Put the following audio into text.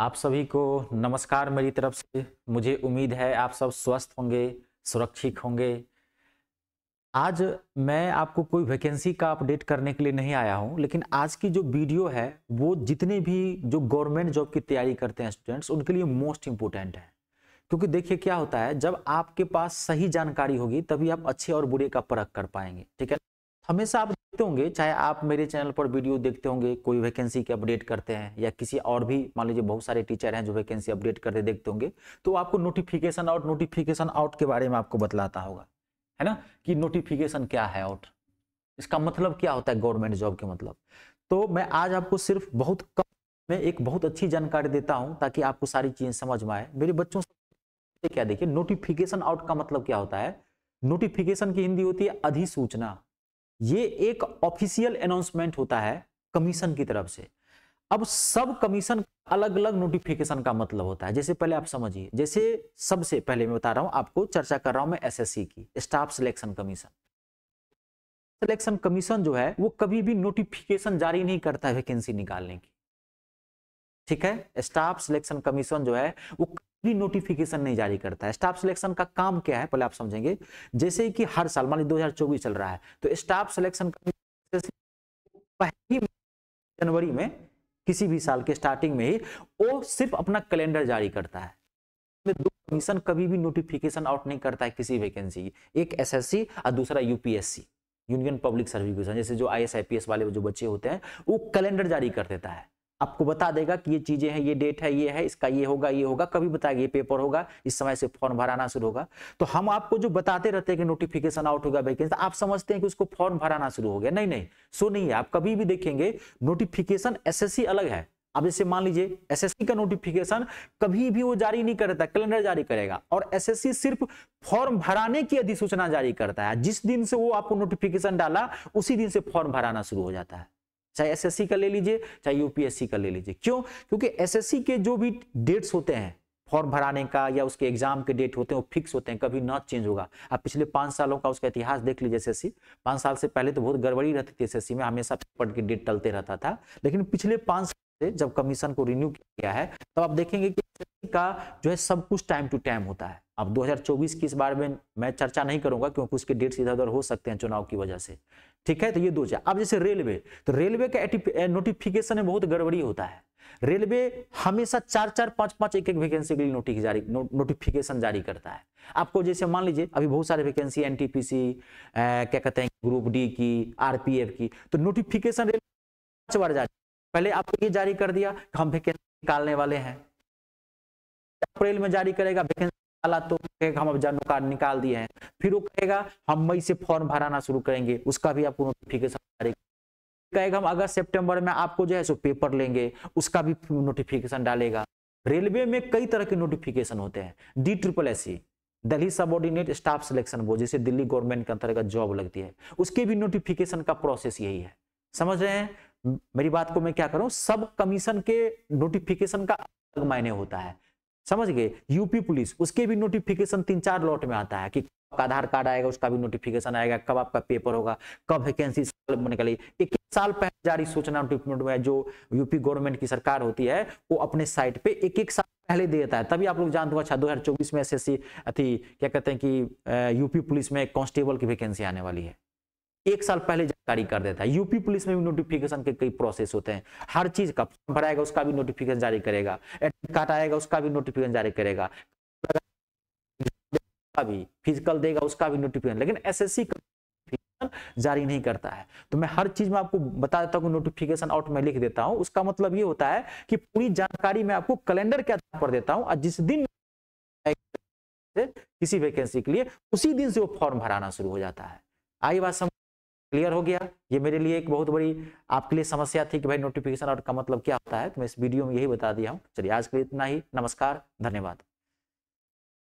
आप सभी को नमस्कार मेरी तरफ से मुझे उम्मीद है आप सब स्वस्थ होंगे सुरक्षित होंगे आज मैं आपको कोई वैकेंसी का अपडेट करने के लिए नहीं आया हूं लेकिन आज की जो वीडियो है वो जितने भी जो गवर्नमेंट जॉब की तैयारी करते हैं स्टूडेंट्स उनके लिए मोस्ट इम्पोर्टेंट है क्योंकि देखिए क्या होता है जब आपके पास सही जानकारी होगी तभी आप अच्छे और बुरे का परख कर पाएंगे ठीक है हमेशा आप देखते होंगे चाहे आप मेरे चैनल पर वीडियो देखते होंगे कोई वैकेंसी के अपडेट करते हैं या किसी और भी मान लीजिए बहुत सारे टीचर हैं जो वैकेंसी अपडेट करते देखते होंगे तो आपको नोटिफिकेशन आउट नोटिफिकेशन आउट के बारे में आपको बतलाता होगा है ना कि नोटिफिकेशन क्या है आउट इसका मतलब क्या होता है गवर्नमेंट जॉब के मतलब तो मैं आज आपको सिर्फ बहुत कम में एक बहुत अच्छी जानकारी देता हूँ ताकि आपको सारी चीजें समझ में आए मेरे बच्चों से क्या देखिए नोटिफिकेशन आउट का मतलब क्या होता है नोटिफिकेशन की हिंदी होती है अधिसूचना ये एक ऑफिशियल अनाउंसमेंट होता है कमीशन की तरफ से अब सब कमीशन अलग अलग नोटिफिकेशन का मतलब होता है जैसे पहले आप समझिए जैसे सबसे पहले मैं बता रहा हूं आपको चर्चा कर रहा हूं मैं एसएससी की staff selection commission selection commission जो है वो कभी भी नोटिफिकेशन जारी नहीं करता है वैकेंसी निकालने की ठीक है स्टाफ सिलेक्शन कमीशन जो है वो प्री नोटिफिकेशन नहीं जारी करता है स्टाफ सिलेक्शन का काम क्या है पहले आप समझेंगे जैसे कि हर साल मान लीजिए दो चल रहा है तो स्टाफ सिलेक्शन पहली जनवरी में किसी भी साल के स्टार्टिंग में ही वो सिर्फ अपना कैलेंडर जारी करता है दो कमीशन कभी भी नोटिफिकेशन आउट नहीं करता है किसी वैकेंसी की एक एसएससी और दूसरा UPSC union public service commission जैसे जो आईएसआईपीएस वाले जो बच्चे होते हैं वो कैलेंडर जारी कर देता है आपको बता देगा कि ये चीज़ें हैं ये डेट है ये है इसका ये होगा ये होगा कभी बताएगा ये पेपर होगा इस समय से फॉर्म भराना शुरू होगा तो हम आपको जो बताते रहते हैं कि नोटिफिकेशन आउट होगा वैकेंसी तो आप समझते हैं कि उसको फॉर्म भराना शुरू हो गया नहीं नहीं सो नहीं है आप कभी भी देखेंगे नोटिफिकेशन एस अलग है आप जैसे मान लीजिए एस का नोटिफिकेशन कभी भी वो जारी नहीं करता कैलेंडर जारी करेगा और एस सिर्फ फॉर्म भराने की अधिसूचना जारी करता है जिस दिन से वो आपको नोटिफिकेशन डाला उसी दिन से फॉर्म भराना शुरू हो जाता है चाहे एसएससी का ले लीजिए चाहे यूपीएससी का ले लीजिए क्यों क्योंकि एसएससी के जो भी डेट्स होते हैं फॉर्म भराने का या उसके एग्जाम के डेट होते हैं वो फिक्स होते हैं कभी ना चेंज होगा आप पिछले पाँच सालों का उसका इतिहास देख लीजिए सी पाँच साल से पहले तो बहुत गड़बड़ी रहती थी सी में हमेशा पेपर के डेट टलते रहता था लेकिन पिछले पाँच साल से जब कमीशन को रिन्यू किया गया है तब तो आप देखेंगे कि का जो है सब कुछ टाइम टू टाइम होता है अब 2024 की इस बार में मैं चर्चा नहीं करूंगा क्योंकि उसके डेट्स इधर उधर हो सकते हैं चुनाव की वजह से ठीक है तो ये दो चार अब जैसे रेलवे तो रेलवे का नोटिफिकेशन में बहुत गड़बड़ी होता है रेलवे हमेशा चार चार पांच पांच एक एक वैकेंसी के लिए नोटिस जारी नो, नोटिफिकेशन जारी करता है आपको जैसे मान लीजिए अभी बहुत सारे वैकेंसी एनटीपीसी क्या कहते हैं ग्रुप डी की आरपीएफ की तो नोटिफिकेशन रेलवे पांच बार जारी पहले आपको ये जारी कर दिया हम वैकेंसी निकालने वाले हैं अप्रैल में जारी करेगा वैकेंसी साला तो कहेगा हम अब जानो कार्ड निकाल दिए हैं फिर वो कहेगा हम मई से फॉर्म भराना शुरू करेंगे उसका भी आपको नोटिफिकेशन कहेगा हम अगस्त सेप्टेम्बर में आपको जो है सो पेपर लेंगे उसका भी नोटिफिकेशन डालेगा रेलवे में कई तरह के नोटिफिकेशन होते हैं D triple S C Delhi subordinate staff selection board जिसे दिल्ली गवर्नमेंट के अंतर्गत जॉब लगती है उसके भी नोटिफिकेशन का प्रोसेस यही है समझ रहे हैं मेरी बात को मैं क्या करूं सब कमीशन के नोटिफिकेशन का अलग मायने होता है समझ गए यूपी पुलिस उसके भी नोटिफिकेशन तीन चार लॉट में आता है कि आपका आधार कार्ड आएगा उसका भी नोटिफिकेशन आएगा कब आपका पेपर होगा कब वैकेंसी निकलेगी एक साल पहले जारी सूचना नोटिफिकेशन में जो यूपी गवर्नमेंट की सरकार होती है वो अपने साइट पे एक एक साल पहले दे देता है तभी आप लोग जानते हो अच्छा दो में एस अथी क्या कहते हैं कि यूपी पुलिस में कॉन्स्टेबल की वैकेंसी आने वाली है एक साल पहले जारी कर देता है यूपी पुलिस में भी नोटिफिकेशन के कई प्रोसेस होते हैं हर चीज का भराएगा उसका भी नोटिफिकेशन जारी करेगा आएगा उसका भी नोटिफिकेशन जारी करेगा भी फिजिकल देगा उसका भी नोटिफिकेशन लेकिन एसएससी जारी नहीं करता है तो मैं हर चीज में आपको बता देता हूँ नोटिफिकेशन आउट में लिख देता हूँ उसका मतलब ये होता है कि पूरी जानकारी मैं आपको कैलेंडर के आधार पर देता हूँ जिस दिन किसी वैकेंसी के लिए उसी दिन से वो फॉर्म भराना शुरू हो जाता है आई बात समझ क्लियर हो गया ये मेरे लिए एक बहुत बड़ी आपके लिए समस्या थी कि भाई नोटिफिकेशन आउट का मतलब क्या होता है तो मैं इस वीडियो में यही बता दिया हूँ चलिए आज के लिए इतना ही नमस्कार धन्यवाद